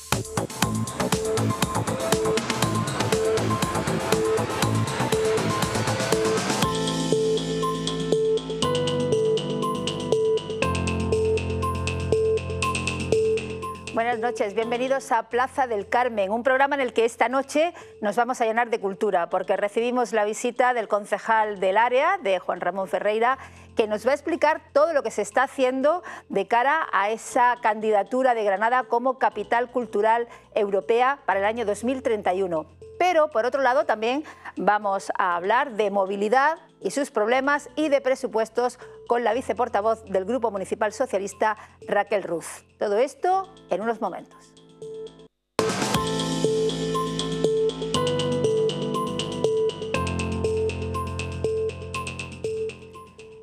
Thank you. buenas noches. Bienvenidos a Plaza del Carmen, un programa en el que esta noche nos vamos a llenar de cultura, porque recibimos la visita del concejal del área, de Juan Ramón Ferreira, que nos va a explicar todo lo que se está haciendo de cara a esa candidatura de Granada como capital cultural europea para el año 2031. Pero, por otro lado, también vamos a hablar de movilidad y sus problemas y de presupuestos con la viceportavoz del Grupo Municipal Socialista, Raquel Ruz. Todo esto en unos momentos.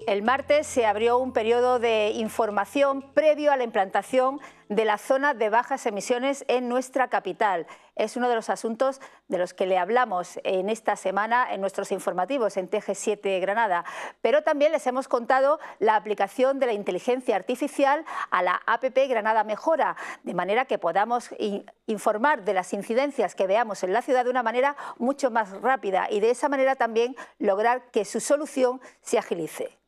El martes se abrió un periodo de información previo a la implantación de la zona de bajas emisiones en nuestra capital. Es uno de los asuntos de los que le hablamos en esta semana en nuestros informativos en TG7 Granada. Pero también les hemos contado la aplicación de la inteligencia artificial a la APP Granada Mejora, de manera que podamos informar de las incidencias que veamos en la ciudad de una manera mucho más rápida y de esa manera también lograr que su solución se agilice.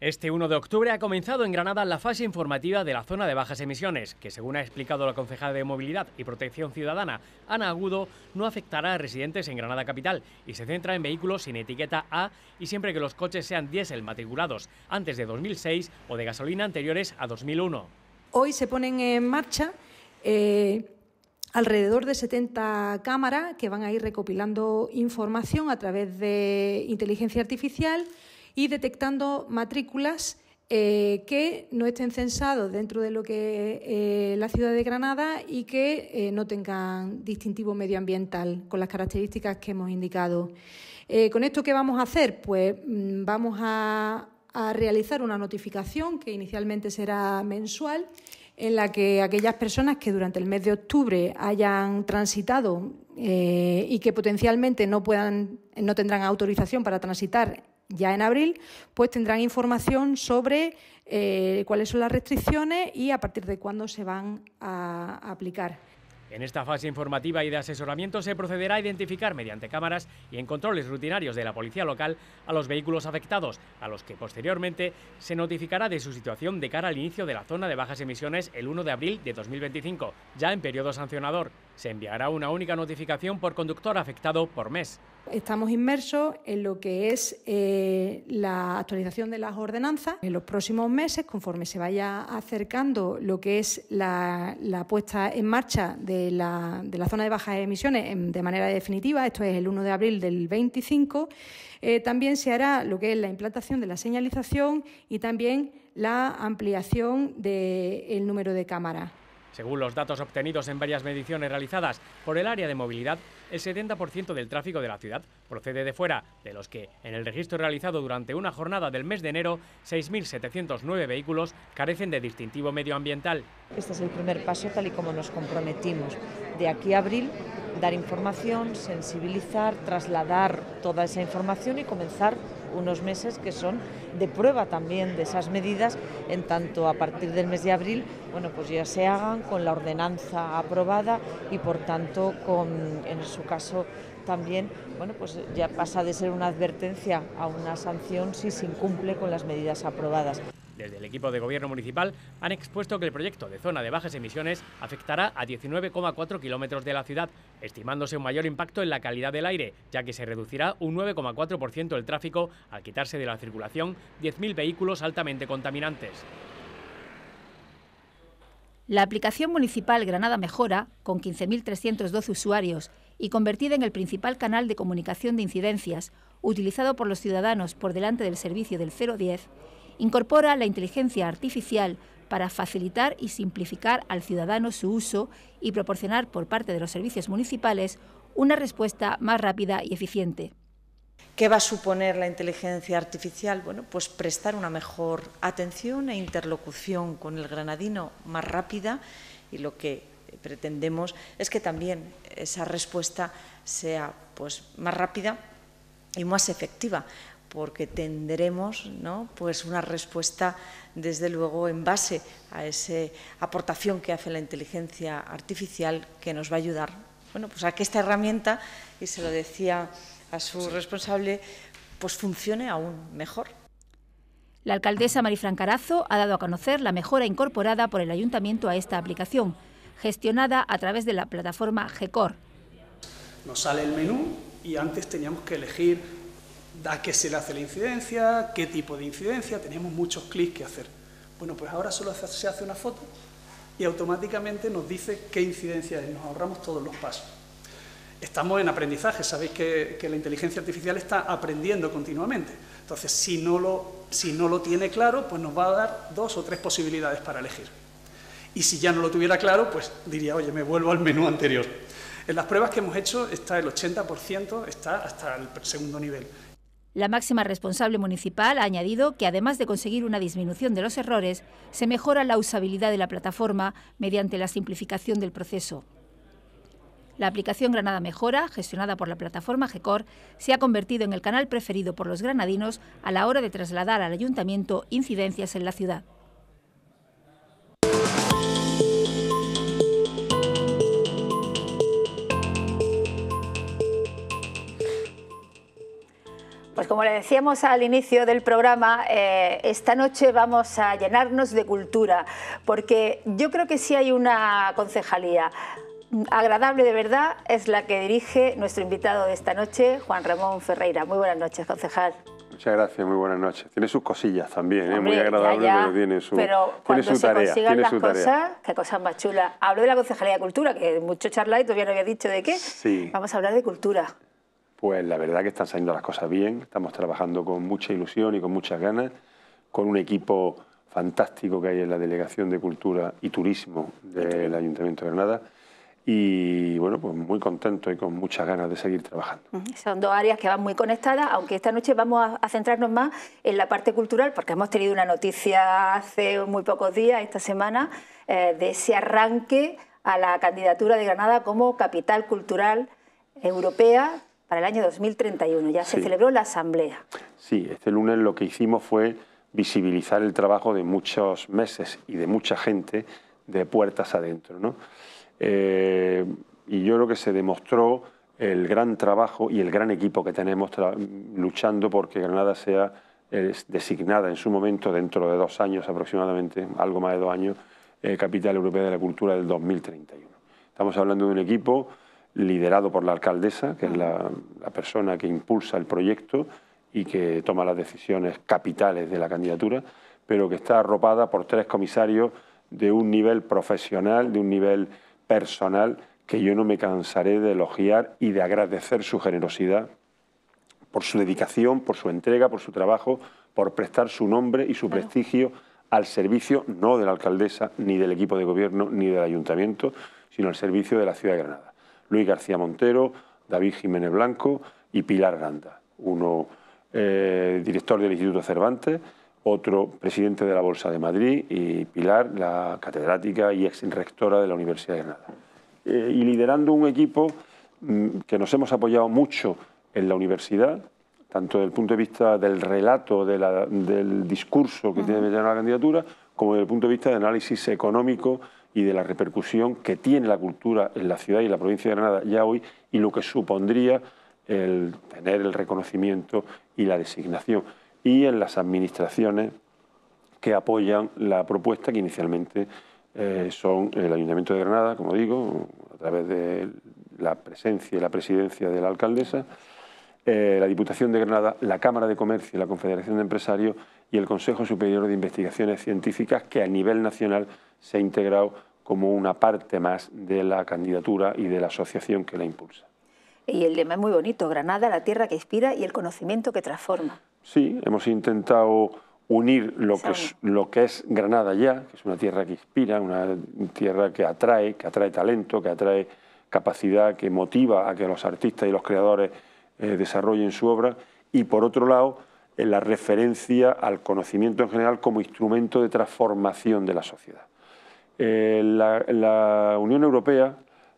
Este 1 de octubre ha comenzado en Granada la fase informativa de la zona de bajas emisiones, que según ha explicado la concejala de Movilidad y Protección Ciudadana, Ana Agudo, no afectará a residentes en Granada Capital y se centra en vehículos sin etiqueta A y siempre que los coches sean diésel matriculados antes de 2006 o de gasolina anteriores a 2001. Hoy se ponen en marcha eh, alrededor de 70 cámaras que van a ir recopilando información a través de inteligencia artificial y detectando matrículas eh, que no estén censados dentro de lo que eh, la ciudad de Granada y que eh, no tengan distintivo medioambiental con las características que hemos indicado. ¿Con esto qué vamos a hacer? Pues mm, vamos a, realizar una notificación que inicialmente será mensual en la que aquellas personas que durante el mes de octubre hayan transitado y que potencialmente no puedan, no tendrán autorización para transitar ya en abril, pues tendrán información sobre eh, cuáles son las restricciones y a partir de cuándo se van a, aplicar. En esta fase informativa y de asesoramiento se procederá a identificar mediante cámaras y en controles rutinarios de la policía local a los vehículos afectados, a los que posteriormente se notificará de su situación de cara al inicio de la zona de bajas emisiones el 1 de abril de 2025, ya en periodo sancionador se enviará una única notificación por conductor afectado por mes. Estamos inmersos en lo que es eh, la actualización de las ordenanzas. En los próximos meses, conforme se vaya acercando lo que es la, puesta en marcha de la, de la, zona de bajas emisiones de manera definitiva, esto es el 1 de abril del 25, eh, también se hará lo que es la implantación de la señalización y también la ampliación del número de cámaras. Según los datos obtenidos en varias mediciones realizadas por el área de movilidad, el 70% del tráfico de la ciudad procede de fuera, de los que, en el registro realizado durante una jornada del mes de enero, 6.709 vehículos carecen de distintivo medioambiental. Este es el primer paso tal y como nos comprometimos. De aquí a abril, dar información, sensibilizar, trasladar toda esa información y comenzar unos meses que son de prueba también de esas medidas, en tanto a partir del mes de abril, bueno, pues ya se hagan con la ordenanza aprobada y por tanto con, en su caso, también, bueno, pues ya pasa de ser una advertencia a una sanción si se incumple con las medidas aprobadas. Desde el equipo de gobierno municipal han expuesto que el proyecto de zona de bajas emisiones afectará a 19,4 kilómetros de la ciudad, estimándose un mayor impacto en la calidad del aire, ya que se reducirá un 9,4% el tráfico al quitarse de la circulación 10.000 vehículos altamente contaminantes. La aplicación municipal Granada Mejora, con 15.312 usuarios y convertida en el principal canal de comunicación de incidencias, utilizado por los ciudadanos por delante del servicio del 010, incorpora la inteligencia artificial para facilitar y simplificar al ciudadano su uso y proporcionar por parte de los servicios municipales una respuesta más rápida y eficiente. ¿Qué va a suponer la inteligencia artificial? Bueno, pues prestar una mejor atención e interlocución con el granadino más rápida y lo que pretendemos es que también esa respuesta sea pues, más rápida y más efectiva, porque tendremos pues una respuesta, desde luego, en base a esa aportación que hace la inteligencia artificial que nos va a ayudar. Bueno, pues a que esta herramienta, y se lo decía a su responsable, pues funcione aún mejor. La alcaldesa Marifran ha dado a conocer la mejora incorporada por el ayuntamiento a esta aplicación, gestionada a través de la plataforma GECOR. Nos sale el menú y antes teníamos que elegir a qué se le hace la incidencia, qué tipo de incidencia, tenemos muchos clics que hacer. Bueno, pues ahora solo se hace una foto y automáticamente nos dice qué incidencia es, nos ahorramos todos los pasos. Estamos en aprendizaje, sabéis que, la inteligencia artificial está aprendiendo continuamente. Entonces, si no, lo, si no lo tiene claro, pues nos va a dar dos o tres posibilidades para elegir. Y si ya no lo tuviera claro, pues diría, oye, me vuelvo al menú anterior. En las pruebas que hemos hecho está el 80%, está hasta el segundo nivel. La máxima responsable municipal ha añadido que además de conseguir una disminución de los errores, se mejora la usabilidad de la plataforma mediante la simplificación del proceso. La aplicación Granada Mejora, gestionada por la plataforma GECOR, se ha convertido en el canal preferido por los granadinos a la hora de trasladar al ayuntamiento incidencias en la ciudad. como le decíamos al inicio del programa, eh, esta noche vamos a llenarnos de cultura, porque yo creo que sí hay una concejalía agradable de verdad es la que dirige nuestro invitado de esta noche, Juan Ramón Ferreira. Muy buenas noches, concejal. Muchas gracias, muy buenas noches. Tiene sus cosillas también, es ¿eh? muy agradable, pero tiene su, pero tiene su se tarea. tiene su tarea. qué cosas más chulas. Hablo de la Concejalía de Cultura, que mucho charla y todavía no había dicho de qué. Sí. Vamos a hablar de cultura pues la verdad que están saliendo las cosas bien, estamos trabajando con mucha ilusión y con muchas ganas, con un equipo fantástico que hay en la Delegación de Cultura y Turismo del Ayuntamiento de Granada y bueno, pues muy contento y con muchas ganas de seguir trabajando. Son dos áreas que van muy conectadas, aunque esta noche vamos a, centrarnos más en la parte cultural, porque hemos tenido una noticia hace muy pocos días, esta semana, eh, de ese arranque a la candidatura de Granada como capital cultural europea para el año 2031. Ya se celebró la asamblea. Sí, este lunes lo que hicimos fue visibilizar el trabajo de muchos meses y de mucha gente de puertas adentro. ¿no? Eh, y yo creo que se demostró el gran trabajo y el gran equipo que tenemos luchando porque Granada sea designada en su momento, dentro de dos años aproximadamente, algo más de dos años, eh, Capital Europea de la Cultura del 2031. Estamos hablando de un equipo liderado por la alcaldesa, que es la, persona que impulsa el proyecto y que toma las decisiones capitales de la candidatura, pero que está arropada por tres comisarios de un nivel profesional, de un nivel personal, que yo no me cansaré de elogiar y de agradecer su generosidad por su dedicación, por su entrega, por su trabajo, por prestar su nombre y su prestigio al servicio no de la alcaldesa, ni del equipo de gobierno, ni del ayuntamiento, sino al servicio de la ciudad de Granada. Luis García Montero, David Jiménez Blanco y Pilar Granda. Uno eh, director del Instituto Cervantes, otro presidente de la Bolsa de Madrid y Pilar, la catedrática y ex rectora de la Universidad de Granada. Eh, y liderando un equipo mm, que nos hemos apoyado mucho en la universidad, tanto desde el punto de vista del relato, del discurso que tiene que tener la candidatura, como desde el punto de vista de análisis económico y de la repercusión que tiene la cultura en la ciudad y la provincia de Granada ya hoy y lo que supondría el tener el reconocimiento y la designación. Y en las administraciones que apoyan la propuesta que inicialmente eh, son el Ayuntamiento de Granada, como digo, a través de la presencia y la presidencia de la alcaldesa, eh, la Diputación de Granada, la Cámara de Comercio la Confederación de Empresarios y el Consejo Superior de Investigaciones Científicas, que a nivel nacional se ha integrado como una parte más de la candidatura y de la asociación que la impulsa. Y el lema es muy bonito, Granada, la tierra que inspira y el conocimiento que transforma. Sí, hemos intentado unir lo que, es, Granada ya, que es una tierra que inspira, una tierra que atrae, que atrae talento, que atrae capacidad, que motiva a que los artistas y los creadores eh, desarrollen su obra, y por otro lado, eh, la referencia al conocimiento en general como instrumento de transformación de la sociedad. Eh, la, Unión Europea,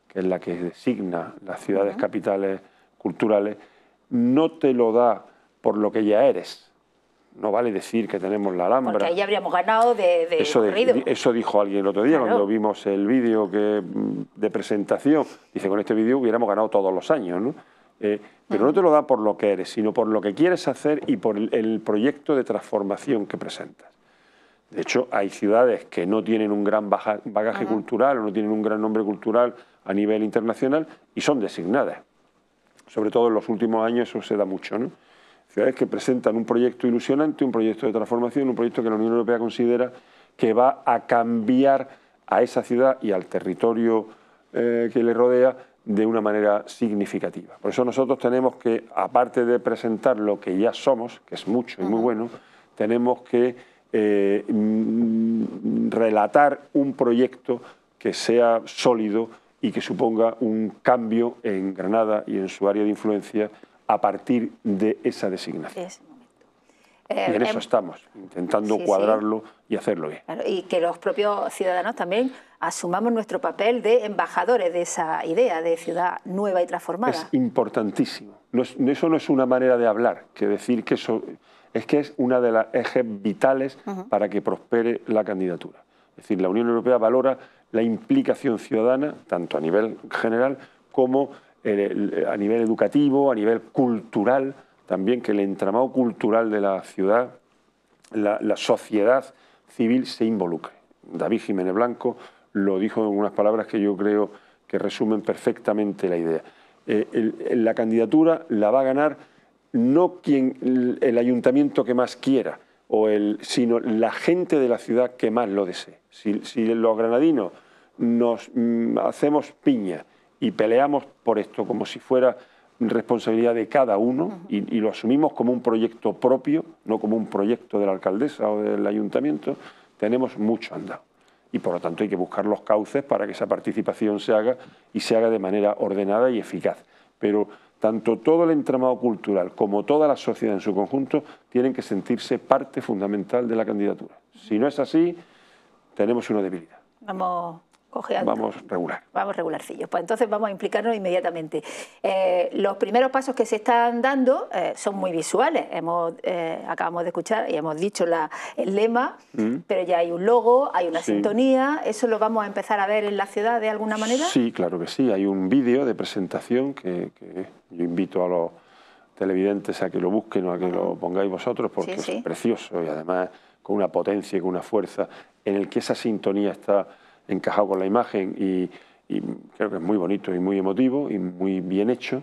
que es la que designa las ciudades capitales culturales, no te lo da por lo que ya eres. No vale decir que tenemos la Alhambra. Porque ahí habríamos ganado de, de eso, eso dijo alguien el otro día cuando vimos el vídeo mm, de presentación. Dice, con este vídeo hubiéramos ganado todos los años, eh, pero no te lo da por lo que eres, sino por lo que quieres hacer y por el proyecto de transformación que presentas. De hecho, hay ciudades que no tienen un gran bagaje cultural o no tienen un gran nombre cultural a nivel internacional y son designadas. Sobre todo en los últimos años eso se da mucho. ¿no? Ciudades que presentan un proyecto ilusionante, un proyecto de transformación, un proyecto que la Unión Europea considera que va a cambiar a esa ciudad y al territorio eh, que le rodea de una manera significativa. Por eso nosotros tenemos que, aparte de presentar lo que ya somos, que es mucho y muy bueno, tenemos que eh, mm, mm, relatar un proyecto que sea sólido y que suponga un cambio en Granada y en su área de influencia a partir de esa designación. Eh, en eso em, estamos, intentando cuadrarlo y hacerlo bien. y que los propios ciudadanos también asumamos nuestro papel de embajadores de esa idea de ciudad nueva y transformada. Es importantísimo. eso no es una manera de hablar, que decir que eso es que es una de las ejes vitales para que prospere la candidatura. Es decir, la Unión Europea valora la implicación ciudadana, tanto a nivel general como eh, a nivel educativo, a nivel cultural, también que el entramado cultural de la ciudad, la, sociedad civil se involucre. David Jiménez Blanco lo dijo en unas palabras que yo creo que resumen perfectamente la idea. Eh, la candidatura la va a ganar no quien, el ayuntamiento que más quiera, o el, sino la gente de la ciudad que más lo desee. Si, los granadinos nos mm, hacemos piña y peleamos por esto como si fuera responsabilidad de cada uno y, lo asumimos como un proyecto propio, no como un proyecto de la alcaldesa o del ayuntamiento, tenemos mucho andado. Y por lo tanto hay que buscar los cauces para que esa participación se haga y se haga de manera ordenada y eficaz. Pero tanto todo el entramado cultural como toda la sociedad en su conjunto tienen que sentirse parte fundamental de la candidatura. Si no es así, tenemos una debilidad. Vamos regular. Vamos regularcillos. Pues entonces vamos a implicarnos inmediatamente. Eh, los primeros pasos que se están dando eh, son muy visuales. Hemos, eh, acabamos de escuchar y hemos dicho la, el lema, mm. pero ya hay un logo, hay una sintonía. ¿Eso lo vamos a empezar a ver en la ciudad de alguna manera? Sí, claro que sí. Hay un vídeo de presentación que, yo invito a los televidentes a que lo busquen o a que lo pongáis vosotros porque es precioso y además con una potencia y con una fuerza en el que esa sintonía está encajado con la imagen y, creo que es muy bonito y muy emotivo y muy bien hecho.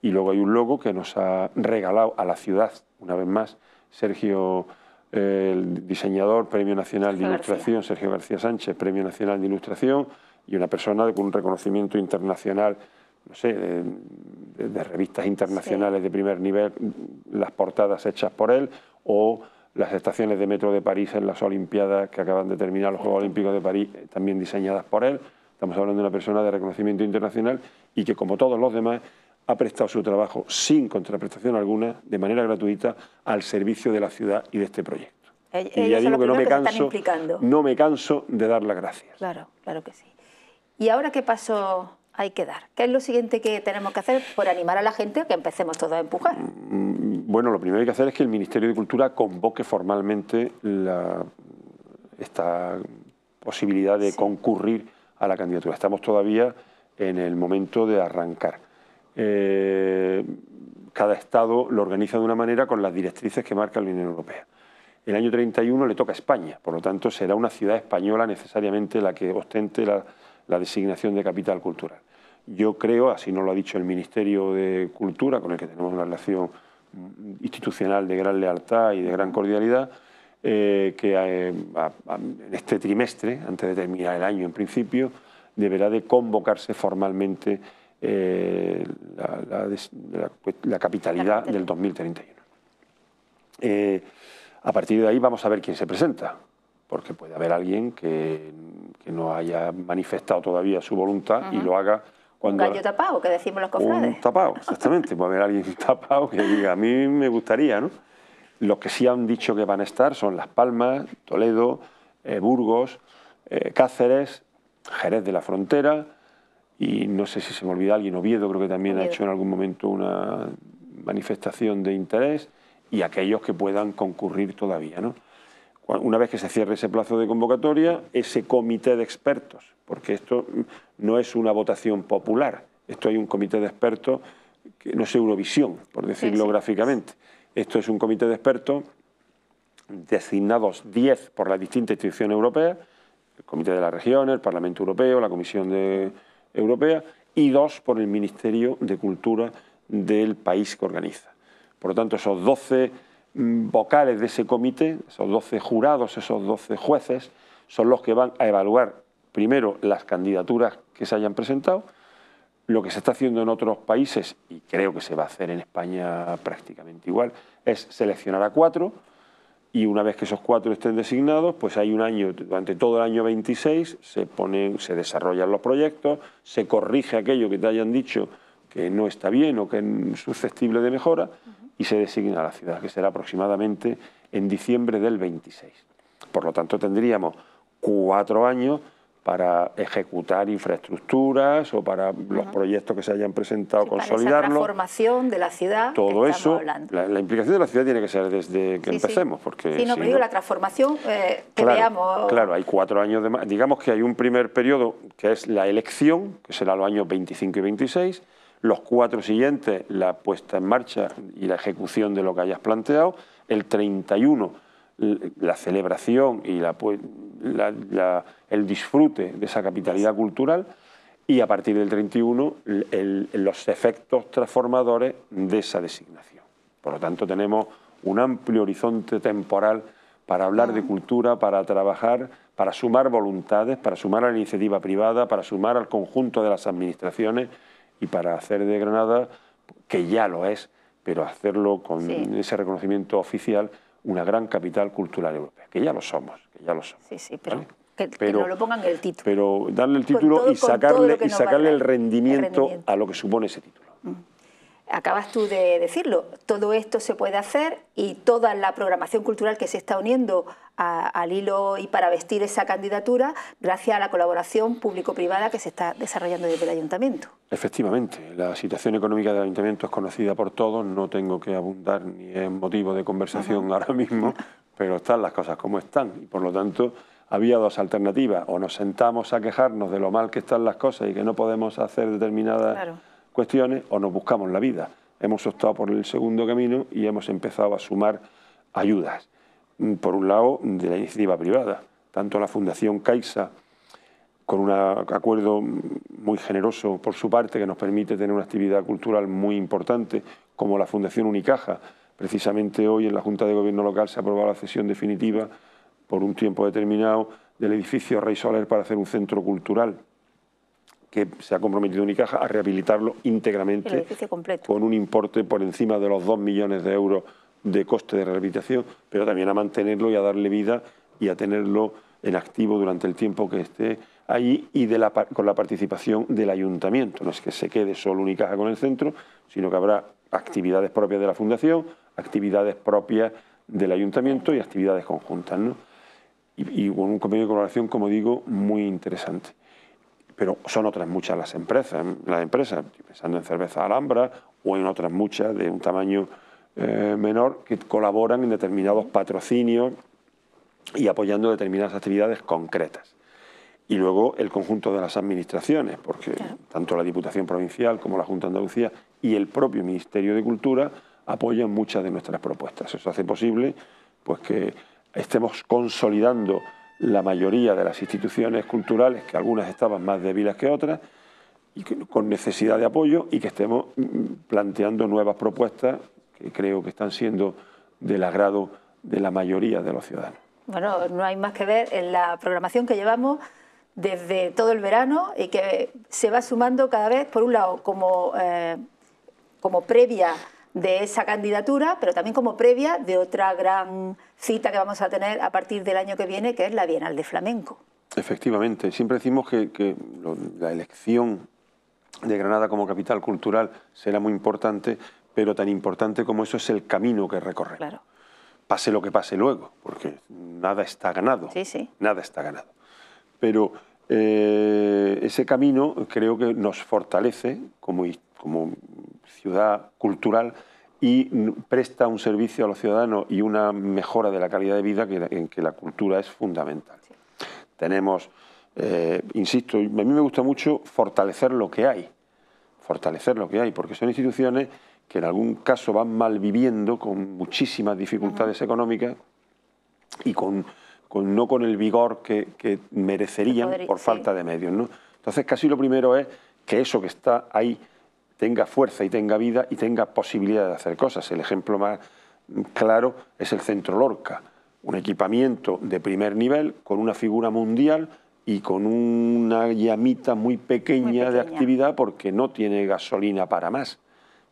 Y luego hay un logo que nos ha regalado a la ciudad, una vez más, Sergio, eh, el diseñador, Premio Nacional de Ilustración, Sergio García Sánchez, Premio Nacional de Ilustración, y una persona con un reconocimiento internacional, no sé, de, revistas internacionales de primer nivel, las portadas hechas por él, o las estaciones de metro de París en las Olimpiadas que acaban de terminar, los Juegos Olímpicos de París, eh, también diseñadas por él. Estamos hablando de una persona de reconocimiento internacional y que, como todos los demás, ha prestado su trabajo sin contraprestación alguna, de manera gratuita, al servicio de la ciudad y de este proyecto. Eh, y ya digo que, no me, canso, no me canso de dar las gracias. Claro, claro que sí. ¿Y ahora qué paso hay que dar? ¿Qué es lo siguiente que tenemos que hacer por animar a la gente a que empecemos todos a empujar? Mm, bueno, lo primero que hay que hacer es que el Ministerio de Cultura convoque formalmente esta posibilidad de concurrir a la candidatura. Estamos todavía en el momento de arrancar. Eh, cada Estado lo organiza de una manera con las directrices que marca la Unión Europea. El año 31 le toca a España, por lo tanto será una ciudad española necesariamente la que ostente la, designación de capital cultural. Yo creo, así no lo ha dicho el Ministerio de Cultura, con el que tenemos una relación institucional de gran lealtad y de gran cordialidad, eh, que eh, en este trimestre, antes de terminar el año en principio, deberá de convocarse formalmente eh, pues, la, capitalidad del 2031. a partir de ahí vamos a ver quién se presenta, porque puede haber alguien que, no haya manifestado todavía su voluntad y lo haga cuando un gallo tapado, que decimos los cofrades. tapado, exactamente. Puede haber alguien tapado que diga, a mí me gustaría, ¿no? Los que sí han dicho que van a estar son Las Palmas, Toledo, eh, Burgos, eh, Cáceres, Jerez de la Frontera y no sé si se me olvida alguien, Oviedo creo que también ha hecho en algún momento una manifestación de interés y aquellos que puedan concurrir todavía, ¿no? Una vez que se cierre ese plazo de convocatoria, ese comité de expertos, porque esto no es una votación popular, esto hay un comité de expertos, que no es Eurovisión, por decirlo gráficamente, esto es un comité de expertos designados 10 por las distintas instituciones europeas, el Comité de las Regiones, el Parlamento Europeo, la Comisión Europea y dos por el Ministerio de Cultura del país que organiza. Por lo tanto, esos 12 Mm, vocales de ese comité, esos 12 jurados, esos 12 jueces, son los que van a evaluar primero las candidaturas que se hayan presentado, lo que se está haciendo en otros países, y creo que se va a hacer en España prácticamente igual, es seleccionar a cuatro, y una vez que esos cuatro estén designados, pues hay un año, durante todo el año 26, se, se desarrollan los proyectos, se corrige aquello que te hayan dicho que no está bien o que es susceptible de mejora, y se designa la ciudad, que será aproximadamente en diciembre del 26. Por lo tanto, tendríamos cuatro años para ejecutar infraestructuras o para los proyectos que se hayan presentado, consolidar la transformación de la ciudad. Todo eso. La, implicación de la ciudad tiene que ser desde que empecemos. Porque no, me la transformación eh, que veamos. Claro, hay cuatro años de más. Digamos que hay un primer periodo que es la elección, que será los años 25 y 26 los cuatro siguientes la puesta en marcha y la ejecución de lo que hayas planteado, el 31 la celebración y el disfrute de esa capitalidad cultural y a partir del 31 los efectos transformadores de esa designación. Por lo tanto, tenemos un amplio horizonte temporal para hablar de cultura, para trabajar, para sumar voluntades, para sumar a la iniciativa privada, para sumar al conjunto de las administraciones y para hacer de Granada, que ya lo es, pero hacerlo con ese reconocimiento oficial, una gran capital cultural europea, que ya lo somos, que ya lo somos. Sí, sí, pero... Que, no lo pongan el título. Pero darle el título y sacarle, y sacarle el rendimiento, a lo que supone ese título. Mm. Acabas tú de decirlo, todo esto se puede hacer y toda la programación cultural que se está uniendo al hilo y para vestir esa candidatura gracias a la colaboración público-privada que se está desarrollando desde el ayuntamiento. Efectivamente, la situación económica del ayuntamiento es conocida por todos, no tengo que abundar ni es motivo de conversación ahora mismo, pero están las cosas como están y por lo tanto había dos alternativas, o nos sentamos a quejarnos de lo mal que están las cosas y que no podemos hacer determinadas cuestiones, o nos buscamos la vida. Hemos optado por el segundo camino y hemos empezado a sumar ayudas. Mm, por un lado, de la iniciativa privada. Tanto la Fundación Caixa, con un acuerdo muy generoso por su parte, que nos permite tener una actividad cultural muy importante, como la Fundación Unicaja. Precisamente hoy en la Junta de Gobierno Local se ha aprobado la cesión definitiva, por un tiempo determinado, del edificio Rey Soler para hacer un centro cultural que se ha comprometido Unicaja a rehabilitarlo íntegramente con un importe por encima de los 2 millones de euros de coste de rehabilitación, pero también a mantenerlo y a darle vida y a tenerlo en activo durante el tiempo que esté ahí y con la participación del ayuntamiento. No es que se quede solo caja con el centro, sino que habrá actividades propias de la fundación, actividades propias del ayuntamiento y actividades conjuntas. Y, con un convenio de colaboración, como digo, muy interesante. Pero son otras muchas las empresas, las empresas, pensando en cerveza Alhambra o en otras muchas de un tamaño eh, menor que colaboran en determinados patrocinios y apoyando determinadas actividades concretas. Y luego el conjunto de las administraciones, porque tanto la Diputación Provincial como la Junta de Andalucía y el propio Ministerio de Cultura apoyan muchas de nuestras propuestas. Eso hace posible pues, que estemos consolidando la mayoría de las instituciones culturales, que algunas estaban más débiles que otras, y que, con necesidad de apoyo y que estemos mm, planteando nuevas propuestas que creo que están siendo del agrado de la mayoría de los ciudadanos. Bueno, no hay más que ver en la programación que llevamos desde todo el verano y que se va sumando cada vez, por un lado, como, eh, como previa de esa candidatura, pero también como previa de otra gran cita que vamos a tener a partir del año que viene, que es la Bienal de Flamenco. Efectivamente, siempre decimos que, que la elección de Granada como capital cultural será muy importante pero tan importante como eso es el camino que recorre. Pase lo que pase luego, porque nada está ganado. Nada está ganado. Pero eh, ese camino creo que nos fortalece como, como ciudad cultural y presta un servicio a los ciudadanos y una mejora de la calidad de vida en que la cultura es fundamental. Tenemos, eh, insisto, a mí me gusta mucho fortalecer lo que hay, fortalecer lo que hay, porque son instituciones que en algún caso van malviviendo con muchísimas dificultades económicas y con, no con el vigor que, merecerían por falta de medios. Entonces, casi lo primero es que eso que está ahí tenga fuerza y tenga vida y tenga posibilidad de hacer cosas. El ejemplo más claro es el Centro Lorca, un equipamiento de primer nivel con una figura mundial y con una llamita muy pequeña. de actividad porque no tiene gasolina para más.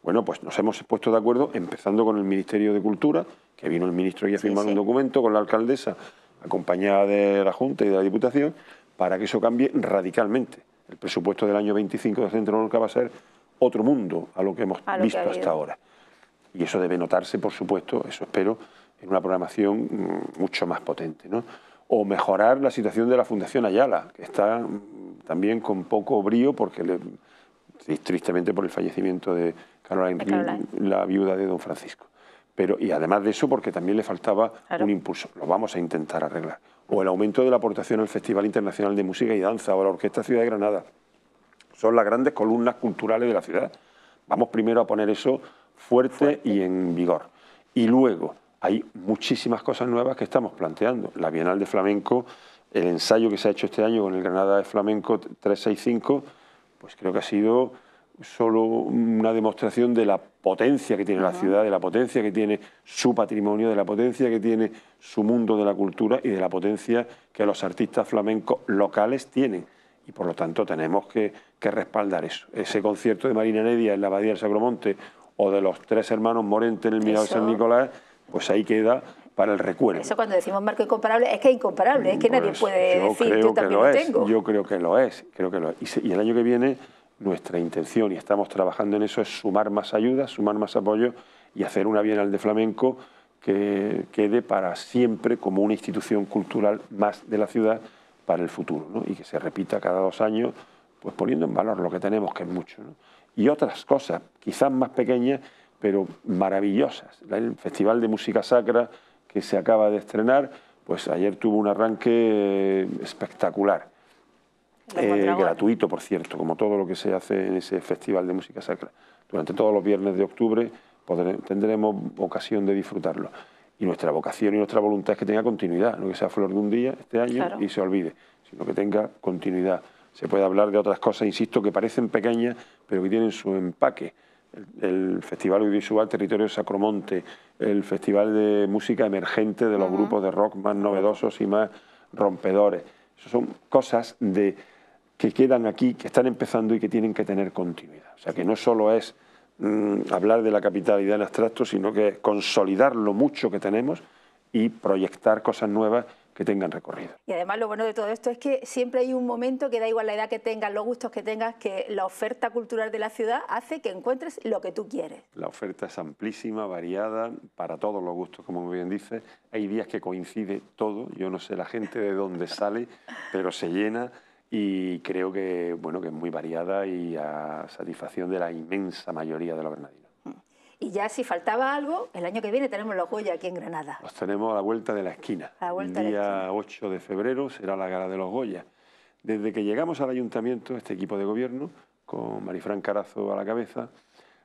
Bueno, pues nos hemos puesto de acuerdo, empezando con el Ministerio de Cultura, que vino el ministro y a firmar un documento con la alcaldesa, acompañada de la Junta y de la Diputación, para que eso cambie radicalmente. El presupuesto del año 25 de Centro Norca va a ser otro mundo a lo que hemos visto hasta ahora. Y eso debe notarse, por supuesto, eso espero, en una programación mm, mucho más potente. ¿no? O mejorar la situación de la Fundación Ayala, que está mm, también con poco brío, porque tristemente por el fallecimiento de la viuda de don Francisco. Pero, y además de eso, porque también le faltaba un impulso. Lo vamos a intentar arreglar. O el aumento de la aportación al Festival Internacional de Música y Danza o a la Orquesta Ciudad de Granada. Son las grandes columnas culturales de la ciudad. Vamos primero a poner eso fuerte. y en vigor. Y luego, hay muchísimas cosas nuevas que estamos planteando. La Bienal de Flamenco, el ensayo que se ha hecho este año con el Granada de Flamenco 365, pues creo que ha sido solo una demostración de la potencia que tiene la ciudad, de la potencia que tiene su patrimonio, de la potencia que tiene su mundo de la cultura y de la potencia que los artistas flamencos locales tienen. Y por lo tanto tenemos que, respaldar eso. Ese concierto de Marina Heredia en la Abadía del Sacromonte o de los tres hermanos Morente en el Mirador de San Nicolás, pues ahí queda para el recuerdo. Eso cuando decimos marco incomparable es que es incomparable, es que nadie pues puede decir yo también que lo, es, tengo. Yo creo que lo es, creo que lo es. y el año que viene nuestra intención y estamos trabajando en eso es sumar más ayudas, sumar más apoyo y hacer una Bienal de Flamenco que quede para siempre como una institución cultural más de la ciudad para el futuro y que se repita cada dos años, pues poniendo en valor lo que tenemos, que es mucho. Y otras cosas, quizás más pequeñas, pero maravillosas. El Festival de Música Sacra que se acaba de estrenar, pues ayer tuvo un arranque eh, espectacular eh, gratuito, por cierto, como todo lo que se hace en ese Festival de Música Sacra. Durante todos los viernes de octubre tendremos ocasión de disfrutarlo. Y nuestra vocación y nuestra voluntad es que tenga continuidad, no que sea flor de un día este año y se olvide, sino que tenga continuidad. Se puede hablar de otras cosas, insisto, que parecen pequeñas, pero que tienen su empaque. El, Festival Audiovisual Territorio Sacromonte, el Festival de Música Emergente de los grupos de rock más novedosos y más rompedores. son cosas de, que quedan aquí, que están empezando y que tienen que tener continuidad. O sea, que no solo es mm, hablar de la capitalidad en abstracto, sino que es consolidar lo mucho que tenemos y proyectar cosas nuevas que tengan recorrido. Y además lo bueno de todo esto es que siempre hay un momento que da igual la edad que tengas, los gustos que tengas, que la oferta cultural de la ciudad hace que encuentres lo que tú quieres. La oferta es amplísima, variada, para todos los gustos, como muy bien dice. Hay días que coincide todo, yo no sé la gente de dónde sale, pero se llena y creo que, bueno, que es muy variada y a satisfacción de la inmensa mayoría de los bernadina mm. Y ya si faltaba algo, el año que viene tenemos los Goya aquí en Granada. Los tenemos a la vuelta de la esquina. el día 8 de febrero será la gala de los Goya. Desde que llegamos al ayuntamiento, este equipo de gobierno, con Marifran Carazo a la cabeza,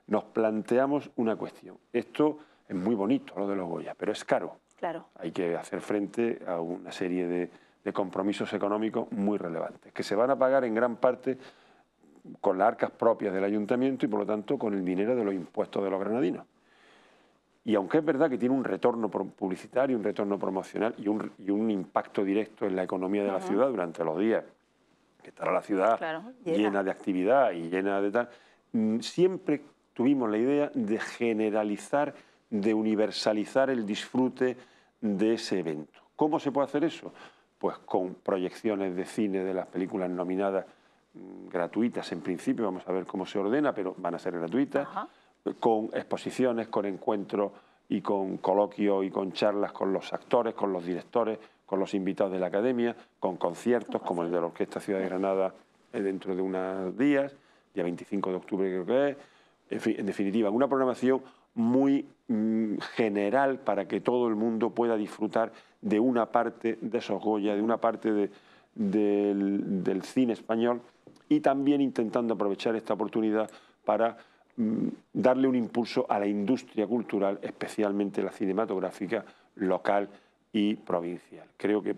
nos planteamos una cuestión. Esto es muy bonito, lo de los Goya, pero es caro. Claro. Hay que hacer frente a una serie de de compromisos económicos muy relevantes, que se van a pagar en gran parte con las arcas propias del ayuntamiento y por lo tanto con el dinero de los impuestos de los granadinos. Y aunque es verdad que tiene un retorno publicitario, un retorno promocional y un, impacto directo en la economía de la ciudad durante los días, que estará la ciudad llena. de actividad y llena de tal, mm, siempre tuvimos la idea de generalizar, de universalizar el disfrute de ese evento. ¿Cómo se puede hacer eso? pues con proyecciones de cine de las películas nominadas mm, gratuitas en principio, vamos a ver cómo se ordena, pero van a ser gratuitas, con exposiciones, con encuentros y con coloquios y con charlas con los actores, con los directores, con los invitados de la academia, con conciertos como el de la Orquesta Ciudad de Granada eh, dentro de unos días, día 25 de octubre creo que es, en, en definitiva, una programación muy Mm, general para que todo el mundo pueda disfrutar de una parte de esos de una parte del, cine español y también intentando aprovechar esta oportunidad para mm, darle un impulso a la industria cultural, especialmente la cinematográfica local y provincial. Creo que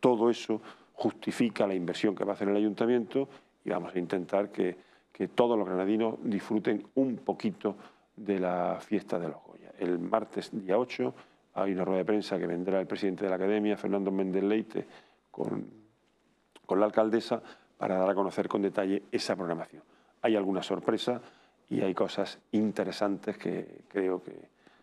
todo eso justifica la inversión que va a hacer el ayuntamiento y vamos a intentar que, que todos los granadinos disfruten un poquito de la fiesta de los Goya. El martes día 8 hay una rueda de prensa que vendrá el presidente de la Academia, Fernando Méndez con, con la alcaldesa para dar a conocer con detalle esa programación. Hay alguna sorpresa y hay cosas interesantes que creo que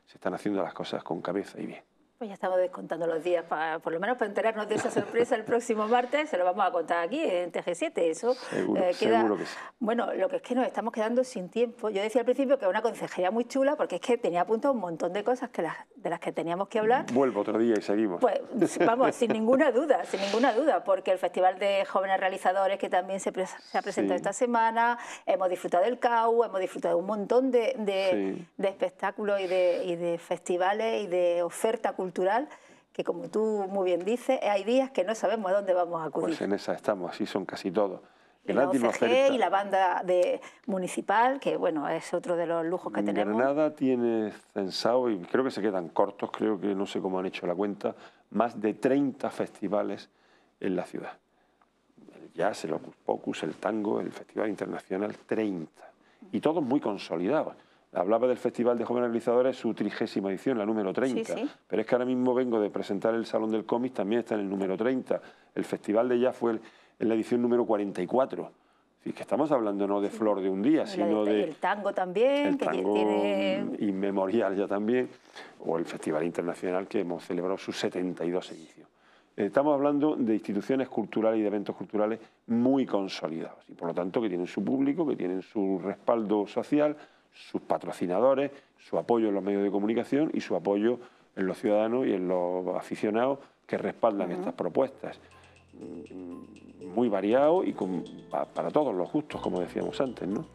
se están haciendo las cosas con cabeza y bien. Pues ya estamos descontando los días, para, por lo menos para enterarnos de esa sorpresa el próximo martes, se lo vamos a contar aquí en TG7. Eso eh, queda. Bueno, lo que es que nos estamos quedando sin tiempo. Yo decía al principio que era una consejería muy chula, porque es que tenía apuntado un montón de cosas que de las que teníamos que hablar. Vuelvo otro día y seguimos. Pues vamos, sin ninguna duda, sin ninguna duda, porque el Festival de Jóvenes Realizadores, que también se, ha presentado esta semana, hemos disfrutado del CAU, hemos disfrutado un montón de, espectáculos y de, y de festivales y de oferta cultural cultural que como tú muy bien dices, hay días que no sabemos a dónde vamos a acudir. Pues en esa estamos, así son casi todos. El la OCG y la banda de municipal, que bueno, es otro de los lujos que tenemos. Granada tiene censado, y creo que se quedan cortos, creo que no sé cómo han hecho la cuenta, más de 30 festivales en la ciudad. El jazz, el opus el tango, el Festival Internacional, 30. Y todos muy consolidados. Hablaba del Festival de Jóvenes Realizadores, su trigésima edición, la número 30. Sí, sí. Pero es que ahora mismo vengo de presentar el Salón del Cómic, también está en el número 30. El Festival de ya fue en la edición número 44. Y que estamos hablando no de flor de un día, sino de... el tango también, que tango tiene... inmemorial ya también, o el Festival Internacional que hemos celebrado sus 72 ediciones. Estamos hablando de instituciones culturales y de eventos culturales muy consolidados y por lo tanto que tienen su público, que tienen su respaldo social, sus patrocinadores, su apoyo en los medios de comunicación y su apoyo en los ciudadanos y en los aficionados que respaldan estas propuestas. Mm, muy variado y para todos los gustos, como decíamos antes. ¿no?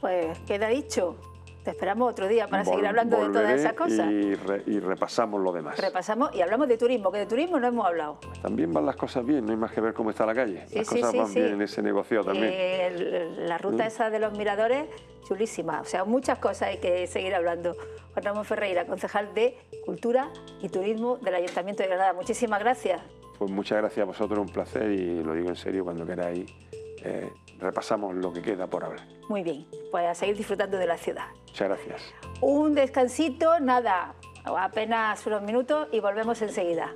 Pues queda dicho. Te esperamos otro día para seguir hablando de todas esas cosas. Y, repasamos lo demás. Repasamos y hablamos de turismo, que de turismo no hemos hablado. También van las cosas bien, no hay más que ver cómo está la calle. las cosas van bien en ese negocio también. Eh, la ruta ¿Mm? esa de los miradores, chulísima. O sea, muchas cosas hay que seguir hablando. Juan Ramón Ferreira, concejal de Cultura y Turismo del Ayuntamiento de Granada. Muchísimas gracias. Pues muchas gracias a vosotros, un placer y lo digo en serio, cuando queráis eh, repasamos lo que queda por hablar. Muy bien, pues a seguir disfrutando de la ciudad. Muchas gracias. Un descansito, nada, apenas unos minutos y volvemos enseguida.